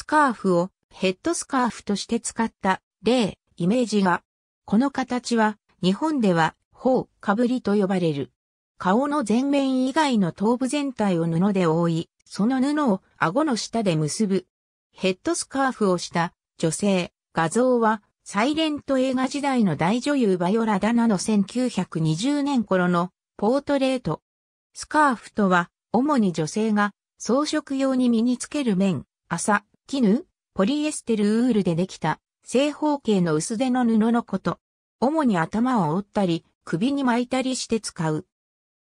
スカーフをヘッドスカーフとして使った例、イメージが、この形は日本では頬かぶりと呼ばれる。顔の前面以外の頭部全体を布で覆い、その布を顎の下で結ぶ。ヘッドスカーフをした女性、画像はサイレント映画時代の大女優バヨラダナの1920年頃のポートレート。スカーフとは主に女性が装飾用に身につける面、麻、絹、ポリエステルウールでできた正方形の薄手の布のこと。主に頭を折ったり、首に巻いたりして使う。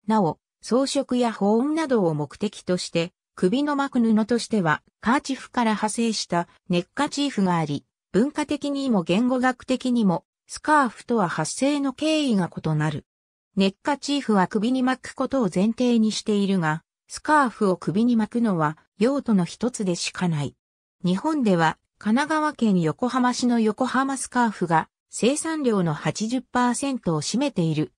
なお、装飾や保温などを目的として、首の巻く布としては、カーチフから派生したネッカチーフがあり、文化的にも言語学的にも、スカーフとは発生の経緯が異なる。ネッカチーフは首に巻くことを前提にしているが、スカーフを首に巻くのは用途の一つでしかない。日本では神奈川県横浜市の横浜スカーフが生産量の80%を占めている。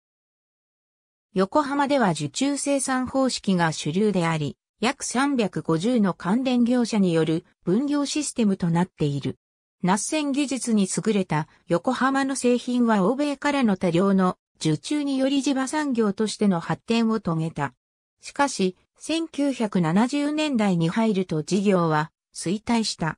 横浜では受注生産方式が主流であり、約350の関連業者による分業システムとなっている。脱線技術に優れた横浜の製品は欧米からの多量の受注により地場産業としての発展を遂げた。しかし、1970年代に入ると事業は衰退した。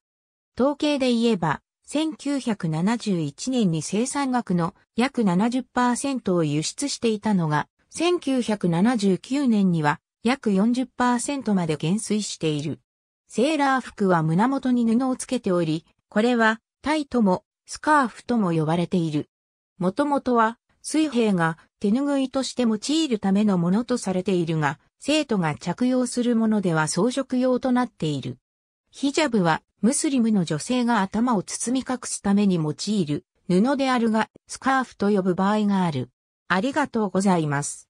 統計で言えば、1971年に生産額の約70%を輸出していたのが、1979年には約40%まで減衰している。セーラー服は胸元に布をつけており、これはタイともスカーフとも呼ばれている。もともとは水平が手ぬぐいとして用いるためのものとされているが、生徒が着用するものでは装飾用となっている。ヒジャブはムスリムの女性が頭を包み隠すために用いる布であるがスカーフと呼ぶ場合がある。ありがとうございます。